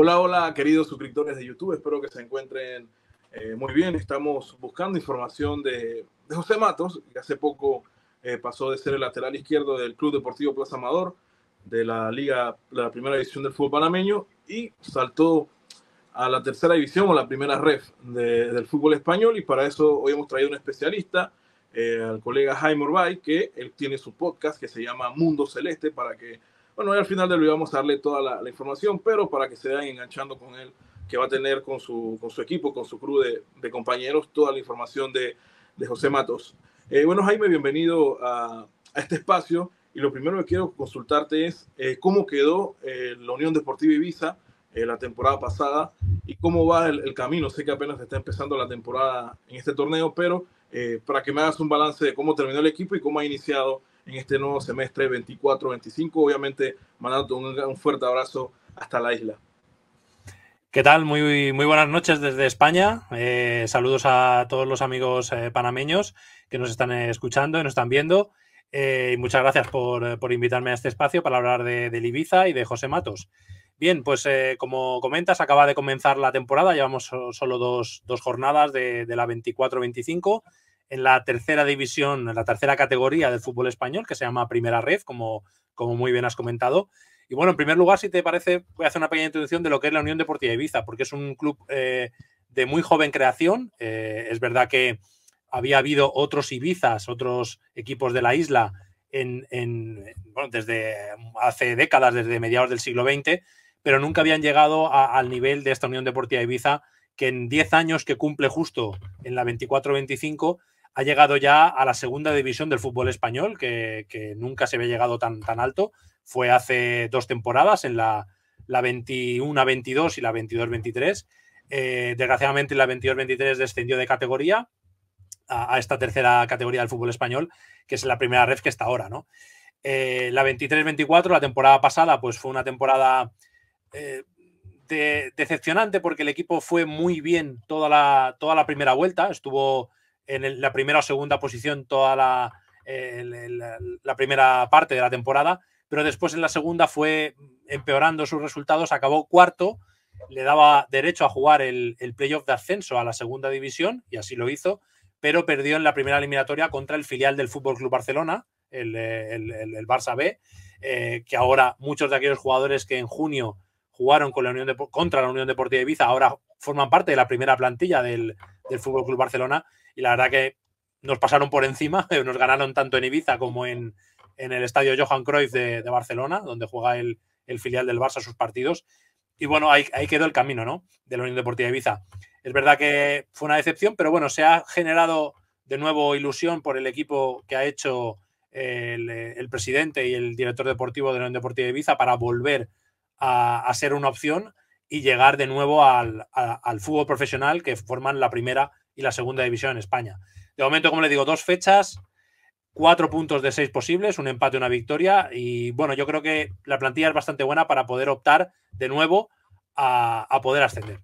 Hola, hola, queridos suscriptores de YouTube, espero que se encuentren eh, muy bien. Estamos buscando información de, José Matos, que hace poco eh, pasó de ser el lateral izquierdo del Club Deportivo Plaza Amador de la Liga, la primera división del fútbol panameño, y saltó a la tercera división o la primera ref del fútbol español. Y para eso hoy hemos traído un especialista, eh, al colega Jaime Urbay, que él tiene su podcast que se llama Mundo Celeste, para que bueno, al final del video vamos a darle toda la, información, pero para que se vayan enganchando con él, que va a tener con su, equipo, con su crew de, compañeros, toda la información de, José Matos. Eh, bueno, Jaime, bienvenido a, este espacio. Y lo primero que quiero consultarte es eh, cómo quedó eh, la Unión Deportiva Ibiza la temporada pasada y cómo va el, el, camino. Sé que apenas está empezando la temporada en este torneo, pero para que me hagas un balance de cómo terminó el equipo y cómo ha iniciado en este nuevo semestre 24-25. Obviamente, mandando un, fuerte abrazo hasta la isla. ¿Qué tal? Muy, muy buenas noches desde España. Eh, saludos a todos los amigos eh, panameños que nos están escuchando y nos están viendo. Eh, y muchas gracias por, por, invitarme a este espacio para hablar de, Ibiza y de José Matos. Bien, pues como comentas, acaba de comenzar la temporada. Llevamos solo dos, dos jornadas de, de la 24-25 en la tercera división, en la tercera categoría del fútbol español, que se llama Primera Red, como, como muy bien has comentado. Y bueno, en primer lugar, si te parece, voy a hacer una pequeña introducción de lo que es la Unión Deportiva Ibiza, porque es un club eh, de muy joven creación. Eh, es verdad que había habido otros Ibizas, otros equipos de la isla, en, desde hace décadas, desde mediados del siglo XX, pero nunca habían llegado al nivel de esta Unión Deportiva Ibiza, que en 10 años que cumple justo en la 24-25 ha llegado ya a la segunda división del fútbol español, que, nunca se había llegado tan, tan, alto. Fue hace dos temporadas, en la, 21-22 y la 22-23. Eh, desgraciadamente, la 22-23 descendió de categoría a, esta tercera categoría del fútbol español, que es la primera red que está ahora, ¿no? Eh, la 23-24, la temporada pasada, pues fue una temporada eh, decepcionante porque el equipo fue muy bien toda la, toda la primera vuelta, estuvo en la primera o segunda posición toda la, primera parte de la temporada, pero después en la segunda fue empeorando sus resultados, acabó cuarto, le daba derecho a jugar el, playoff de ascenso a la segunda división, y así lo hizo, pero perdió en la primera eliminatoria contra el filial del FC Club Barcelona, el, el, Barça B, eh, que ahora muchos de aquellos jugadores que en junio jugaron con la Unión contra la Unión Deportiva de Ibiza ahora forman parte de la primera plantilla del, del Fútbol Club Barcelona y la verdad que nos pasaron por encima, nos ganaron tanto en Ibiza como en, el estadio Johan Cruyff de, Barcelona, donde juega el, filial del Barça sus partidos. Y bueno, ahí, ahí, quedó el camino, ¿no? De la Unión Deportiva de Ibiza. Es verdad que fue una decepción, pero bueno, se ha generado de nuevo ilusión por el equipo que ha hecho eh, el, presidente y el director deportivo de la Unión Deportiva de Ibiza para volver a, a ser una opción y llegar de nuevo al, fútbol profesional que forman la primera y la segunda división en España. De momento, como le digo, dos fechas, cuatro puntos de seis posibles, un empate, una victoria. Y bueno, yo creo que la plantilla es bastante buena para poder optar de nuevo a, poder ascender.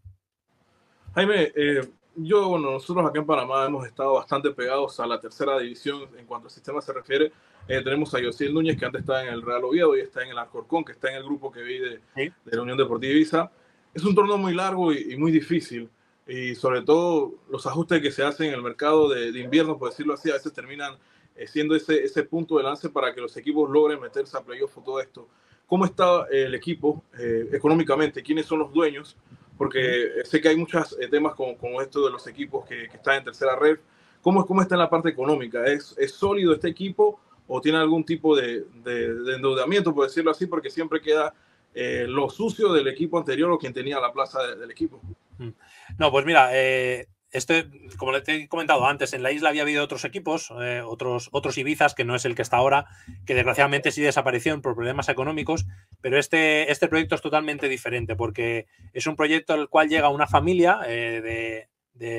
Jaime, eh, yo, bueno, nosotros aquí en Panamá hemos estado bastante pegados a la tercera división en cuanto al sistema se refiere. Eh, tenemos a Yosiel Núñez, que antes estaba en el Real Oviedo y está en el Alcorcón, que está en el grupo que vive de, la Unión Deportiva Ibiza es un torneo muy largo y, muy difícil. Y sobre todo los ajustes que se hacen en el mercado de, invierno, por decirlo así, a veces terminan eh, siendo ese, ese punto de lance para que los equipos logren meterse a playoff o todo esto. ¿Cómo está eh, el equipo eh, económicamente? ¿Quiénes son los dueños? Porque sé que hay muchos temas con, con, esto de los equipos que, están en tercera red. ¿Cómo, ¿Cómo está en la parte económica? ¿Es, ¿Es sólido este equipo o tiene algún tipo de, de endeudamiento, por decirlo así? Porque siempre queda eh, lo sucio del equipo anterior o quien tenía la plaza del equipo. Mm. No, pues mira, eh, este, como le he comentado antes, en la isla había habido otros equipos, eh, otros, otros Ibizas, que no es el que está ahora, que desgraciadamente sí desaparecieron por problemas económicos, pero este, este proyecto es totalmente diferente, porque es un proyecto al cual llega una familia de,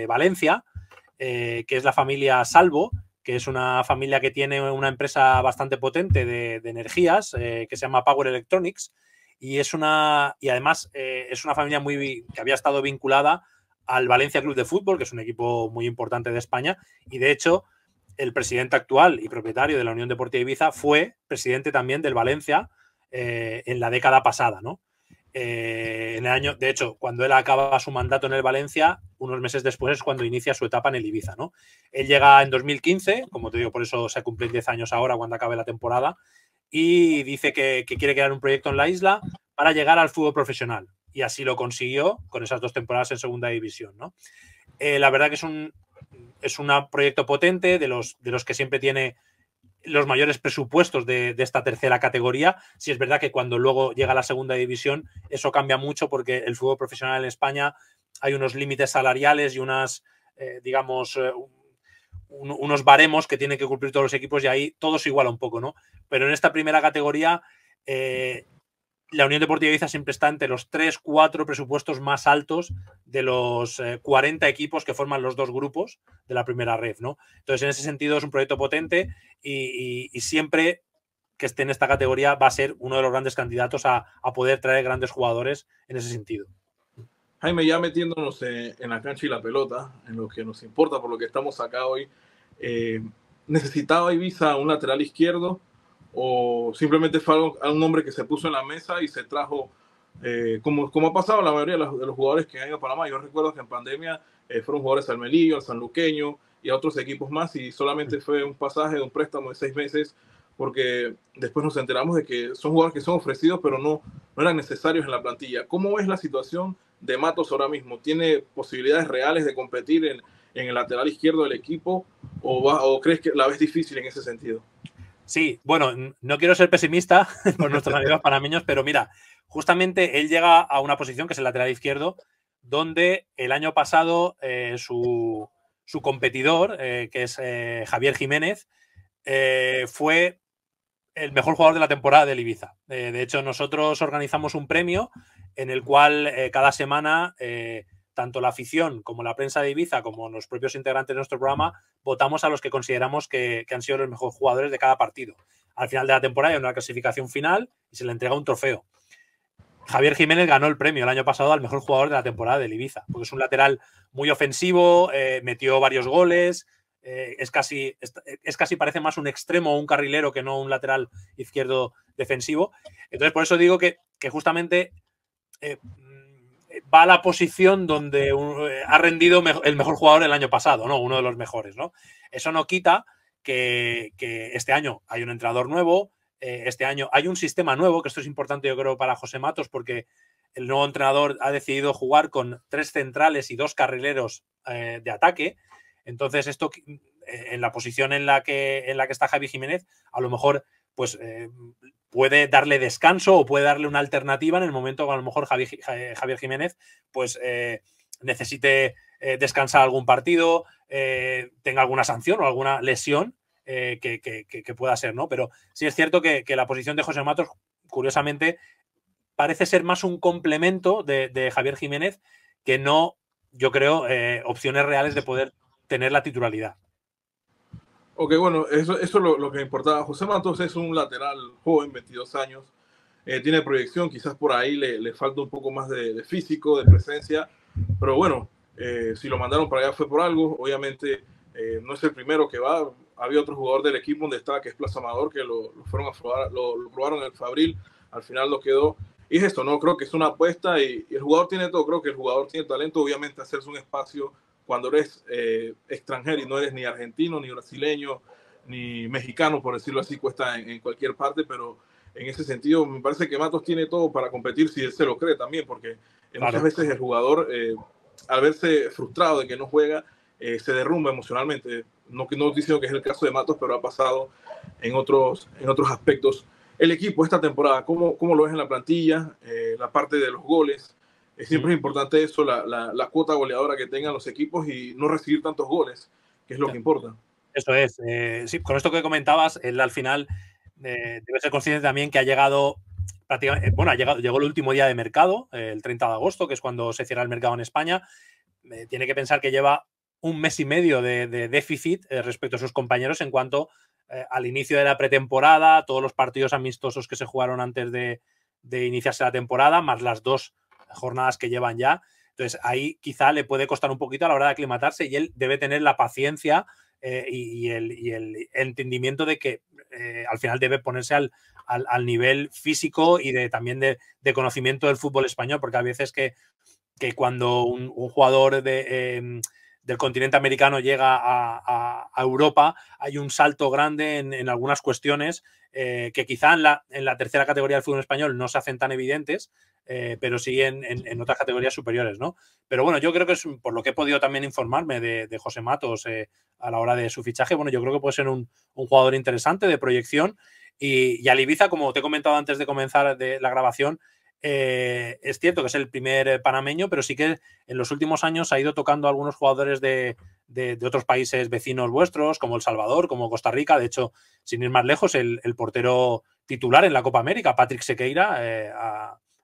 Valencia, que es la familia Salvo, que es una familia que tiene una empresa bastante potente de energías, que se llama Power Electronics, y es una y además eh, es una familia muy que había estado vinculada al Valencia Club de Fútbol, que es un equipo muy importante de España y de hecho el presidente actual y propietario de la Unión Deportiva Ibiza fue presidente también del Valencia eh, en la década pasada, ¿no? Eh, en el año, de hecho, cuando él acaba su mandato en el Valencia, unos meses después es cuando inicia su etapa en el Ibiza, ¿no? Él llega en 2015, como te digo, por eso se cumplen 10 años ahora cuando acabe la temporada, y dice que, quiere crear un proyecto en la isla para llegar al fútbol profesional. Y así lo consiguió con esas dos temporadas en segunda división. Eh, la verdad que es un, es un proyecto potente de los, de los que siempre tiene los mayores presupuestos de, esta tercera categoría. Si es verdad que cuando luego llega a la segunda división, eso cambia mucho porque el fútbol profesional en España hay unos límites salariales y unas, eh, digamos, eh, unos baremos que tienen que cumplir todos los equipos y ahí todos se iguala un poco, ¿no? Pero en esta primera categoría, eh, la Unión Deportiva Ibiza siempre está entre los tres cuatro presupuestos más altos de los 40 eh, equipos que forman los dos grupos de la primera red, ¿no? Entonces, en ese sentido, es un proyecto potente y, siempre que esté en esta categoría va a ser uno de los grandes candidatos a poder traer grandes jugadores en ese sentido. Jaime, ya metiéndonos eh, en la cancha y la pelota, en lo que nos importa, por lo que estamos acá hoy, eh, ¿necesitaba Ibiza un lateral izquierdo o simplemente fue a un hombre que se puso en la mesa y se trajo, eh, como, como ha pasado la mayoría de los, jugadores que han ido a Panamá? Yo recuerdo que en pandemia fueron jugadores al Melillo, al Sanluqueño y a otros equipos más y solamente fue un pasaje de un préstamo de seis meses porque después nos enteramos de que son jugadores que son ofrecidos pero no, no eran necesarios en la plantilla. ¿Cómo es la situación de Matos ahora mismo? ¿Tiene posibilidades reales de competir en, en el lateral izquierdo del equipo o, crees que la ves difícil en ese sentido? Sí, bueno, no quiero ser pesimista por nuestros amigos panameños, pero mira, justamente él llega a una posición que es el lateral izquierdo, donde el año pasado eh, su, su, competidor, eh, que es eh, Javier Jiménez, fue el mejor jugador de la temporada del Ibiza. de hecho, nosotros organizamos un premio en el cual eh, cada semana eh, tanto la afición como la prensa de Ibiza, como los propios integrantes de nuestro programa, votamos a los que consideramos que, han sido los mejores jugadores de cada partido. Al final de la temporada hay una clasificación final y se le entrega un trofeo. Javier Jiménez ganó el premio el año pasado al mejor jugador de la temporada del Ibiza, porque es un lateral muy ofensivo, eh, metió varios goles, es, casi, es, casi parece más un extremo un carrilero que no un lateral izquierdo defensivo. Entonces, por eso digo que, que justamente eh, mm, va a la posición donde eh, ha rendido el mejor jugador el año pasado, ¿no? Uno de los mejores, ¿no? Eso no quita que, este año hay un entrenador nuevo, eh, este año hay un sistema nuevo, que esto es importante yo creo para José Matos, porque el nuevo entrenador ha decidido jugar con tres centrales y dos carrileros de ataque. Entonces, esto en la posición en la que, en la que está Javi Jiménez, a lo mejor pues eh, puede darle descanso o puede darle una alternativa en el momento que a lo mejor Javier Jiménez pues eh, necesite eh, descansar algún partido, tenga alguna sanción o alguna lesión que, pueda ser, ¿no? Pero sí es cierto que, la posición de José Matos, curiosamente, parece ser más un complemento de Javier Jiménez que no, yo creo, opciones reales de poder tener la titularidad. Ok, bueno, eso, es lo, que importaba. José Matos es un lateral joven, 22 años, eh, tiene proyección, quizás por ahí le, le falta un poco más de, físico, de presencia, pero bueno, eh, si lo mandaron para allá fue por algo, obviamente eh, no es el primero que va, había otro jugador del equipo donde estaba, que es Plaza Amador, que lo, fueron a probar, lo, probaron en el Fabril, al final lo quedó. Y es esto, ¿no? Creo que es una apuesta y, y el jugador tiene todo, creo que el jugador tiene talento, obviamente hacerse un espacio cuando eres eh, extranjero y no eres ni argentino, ni brasileño, ni mexicano, por decirlo así, cuesta en, cualquier parte, pero en ese sentido me parece que Matos tiene todo para competir si él se lo cree también, porque muchas veces el jugador, eh, al verse frustrado de que no juega, eh, se derrumba emocionalmente. No, no diciendo que es el caso de Matos, pero ha pasado en otros, en otros aspectos. El equipo esta temporada, ¿cómo, cómo lo ves en la plantilla? la parte de los goles, Siempre es importante eso, la, cuota goleadora que tengan los equipos y no recibir tantos goles, que es lo que importa. Eso es. Eh, con esto que comentabas, él al final eh, debe ser consciente también que ha llegado prácticamente, eh, bueno, ha llegado, llegó el último día de mercado, el 30 de agosto, que es cuando se cierra el mercado en España. tiene que pensar que lleva un mes y medio de, déficit respecto a sus compañeros en cuanto al inicio de la pretemporada, todos los partidos amistosos que se jugaron antes de, de iniciarse la temporada, más las dos jornadas que llevan ya. Entonces ahí quizá le puede costar un poquito a la hora de aclimatarse y él debe tener la paciencia eh, y, el, entendimiento de que eh, al final debe ponerse al, nivel físico y de, también de, conocimiento del fútbol español, porque a veces que, cuando un, jugador em, del continente americano llega a a Europa hay un salto grande en, algunas cuestiones eh, que quizá en la, en la, tercera categoría del fútbol español no se hacen tan evidentes, eh, pero sí en, otras categorías superiores, ¿no? Pero bueno, yo creo que es por lo que he podido también informarme de, José Matos eh, a la hora de su fichaje, bueno, yo creo que puede ser un, jugador interesante de proyección y, y al Ibiza, como te he comentado antes de comenzar de la grabación, es cierto que es el primer panameño, pero sí que en los últimos años ha ido tocando algunos jugadores de, de, otros países vecinos vuestros, como El Salvador, como Costa Rica. De hecho, sin ir más lejos, el, portero titular en la Copa América, Patrick Sequeira, eh,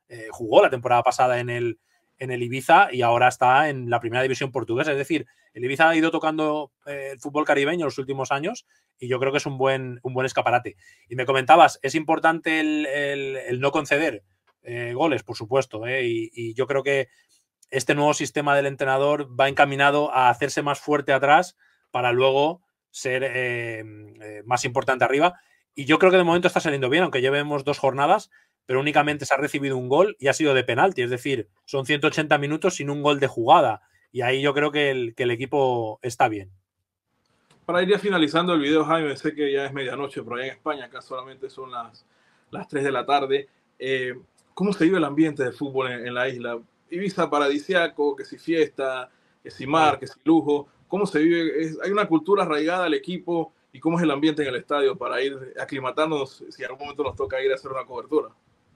eh, jugó la temporada pasada en el, en el Ibiza y ahora está en la primera división portuguesa. Es decir, el Ibiza ha ido tocando eh, el fútbol caribeño en los últimos años y yo creo que es un buen, un buen escaparate. Y me comentabas, es importante el, no conceder goles, por supuesto, y, yo creo que este nuevo sistema del entrenador va encaminado a hacerse más fuerte atrás para luego ser em, eh, más importante arriba. Y yo creo que de momento está saliendo bien, aunque llevemos dos jornadas, pero únicamente se ha recibido un gol y ha sido de penalti. Es decir, son 180 minutos sin un gol de jugada. Y ahí yo creo que el, equipo está bien. Para ir ya finalizando el video, Jaime, sé que ya es medianoche, pero allá en España acá solamente son las, las 3 de la tarde. Eh, ¿Cómo se vive el ambiente de fútbol en la isla? Ibiza paradisiaco, que si fiesta, que si mar, que si lujo, cómo se vive, hay una cultura arraigada al equipo y cómo es el ambiente en el estadio para ir aclimatándonos si en algún momento nos toca ir a hacer una cobertura.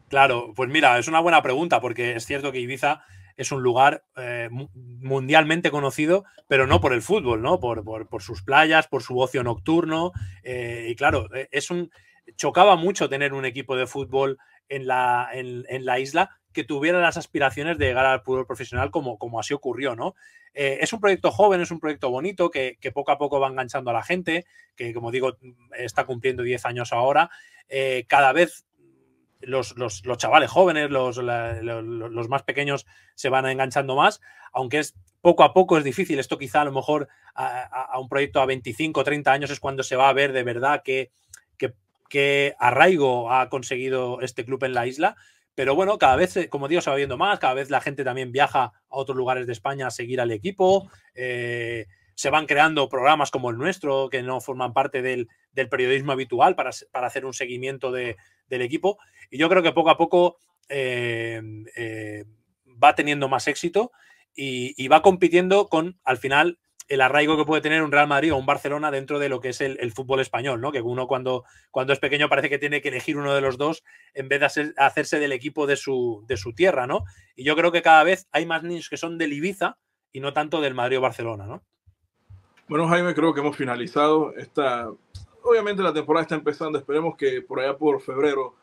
Claro, pues mira, es una buena pregunta porque es cierto que Ibiza es un lugar eh, mundialmente conocido, pero no por el fútbol, ¿no? Por, sus playas, por su ocio nocturno. Eh, y claro, eh, es un. Chocaba mucho tener un equipo de fútbol en la, en, en la isla, que tuviera las aspiraciones de llegar al fútbol profesional como, como así ocurrió, ¿no? Eh, es un proyecto joven, es un proyecto bonito que, poco a poco va enganchando a la gente, que como digo, está cumpliendo 10 años ahora. Eh, cada vez los, chavales jóvenes, los, más pequeños se van enganchando más, aunque es poco a poco es difícil. Esto quizá a lo mejor a, un proyecto a 25, 30 años es cuando se va a ver de verdad que, que, que arraigo ha conseguido este club en la isla pero bueno, cada vez, eh, como digo, se va viendo más, cada vez la gente también viaja a otros lugares de España a seguir al equipo. Eh, se van creando programas como el nuestro, que no forman parte del, periodismo habitual para, hacer un seguimiento del equipo. Y yo creo que poco a poco eh, va teniendo más éxito y, va compitiendo con, al final, el arraigo que puede tener un Real Madrid o un Barcelona dentro de lo que es el, fútbol español, ¿no? Que uno cuando, cuando, es pequeño parece que tiene que elegir uno de los dos en vez de hacerse del equipo de su, de su, tierra, ¿no? Y yo creo que cada vez hay más niños que son del Ibiza y no tanto del Madrid o Barcelona, ¿no? Bueno, Jaime, creo que hemos finalizado esta... Obviamente la temporada está empezando, esperemos que por allá por febrero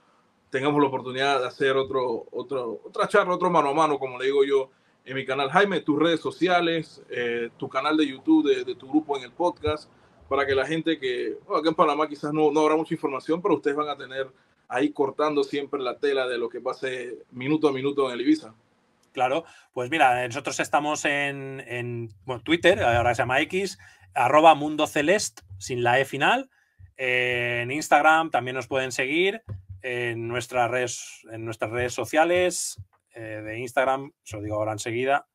tengamos la oportunidad de hacer otro, otro, otra charla, otro mano a mano, como le digo yo, en mi canal. Jaime, tus redes sociales, eh, tu canal de YouTube, de, tu grupo en el podcast, para que la gente que, bueno, acá en Panamá quizás no, no habrá mucha información, pero ustedes van a tener ahí cortando siempre la tela de lo que pase minuto a minuto en el Ibiza. Claro, pues mira, eh, nosotros estamos en, en Twitter, ahora se llama X, arroba Mundo Celeste, sin la E final. Eh, en Instagram también nos pueden seguir, en nuestras redes, en nuestras redes sociales, eh, de Instagram, se lo digo ahora enseguida.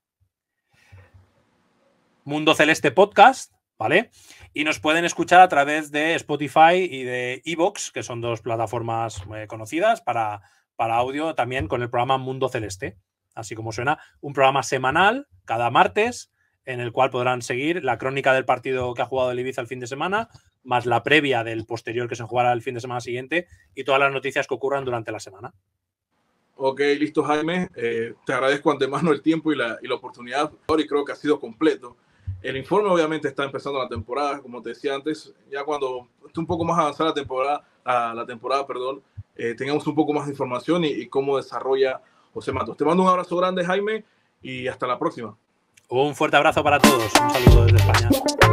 Mundo Celeste Podcast, ¿vale? Y nos pueden escuchar a través de Spotify y de Evox, que son dos plataformas eh, conocidas para, para audio también con el programa Mundo Celeste, así como suena, un programa semanal cada martes en el cual podrán seguir la crónica del partido que ha jugado el Ibiza el fin de semana, más la previa del posterior que se jugará el fin de semana siguiente y todas las noticias que ocurran durante la semana. Ok, listo Jaime. Eh, te agradezco antemano el tiempo y la, y la oportunidad. y creo que ha sido completo. El informe obviamente está empezando la temporada, como te decía antes, ya cuando esté un poco más avanzada la temporada, la, temporada perdón, eh, tengamos un poco más de información y, y cómo desarrolla José Matos. Te mando un abrazo grande Jaime y hasta la próxima. Un fuerte abrazo para todos. Un saludo desde España.